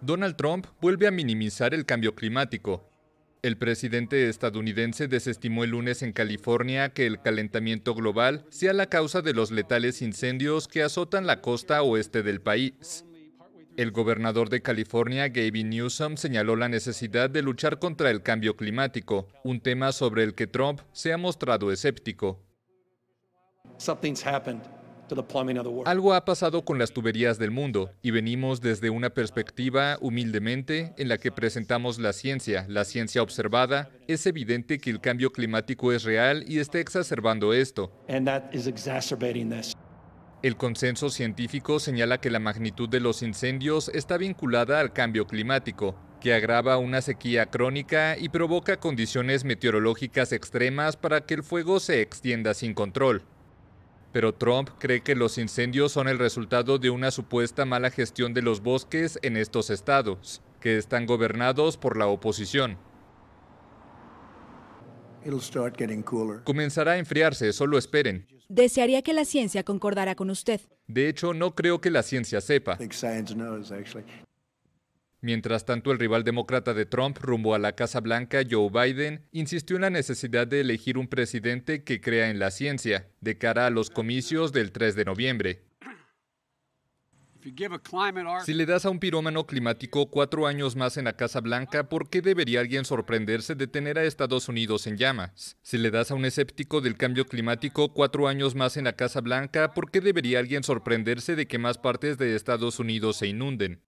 Donald Trump vuelve a minimizar el cambio climático. El presidente estadounidense desestimó el lunes en California que el calentamiento global sea la causa de los letales incendios que azotan la costa oeste del país. El gobernador de California, Gavin Newsom, señaló la necesidad de luchar contra el cambio climático, un tema sobre el que Trump se ha mostrado escéptico. Algo ha pasado con las tuberías del mundo y venimos desde una perspectiva humildemente en la que presentamos la ciencia, la ciencia observada. Es evidente que el cambio climático es real y está exacerbando esto. El consenso científico señala que la magnitud de los incendios está vinculada al cambio climático, que agrava una sequía crónica y provoca condiciones meteorológicas extremas para que el fuego se extienda sin control. Pero Trump cree que los incendios son el resultado de una supuesta mala gestión de los bosques en estos estados, que están gobernados por la oposición. Comenzará a enfriarse, solo esperen. Desearía que la ciencia concordara con usted. De hecho, no creo que la ciencia sepa. Mientras tanto, el rival demócrata de Trump rumbo a la Casa Blanca, Joe Biden, insistió en la necesidad de elegir un presidente que crea en la ciencia, de cara a los comicios del 3 de noviembre. Si le das a un pirómano climático cuatro años más en la Casa Blanca, ¿por qué debería alguien sorprenderse de tener a Estados Unidos en llamas? Si le das a un escéptico del cambio climático cuatro años más en la Casa Blanca, ¿por qué debería alguien sorprenderse de que más partes de Estados Unidos se inunden?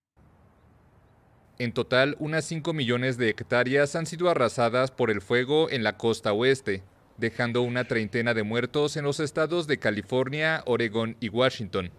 En total, unas 5 millones de hectáreas han sido arrasadas por el fuego en la costa oeste, dejando una treintena de muertos en los estados de California, Oregón y Washington.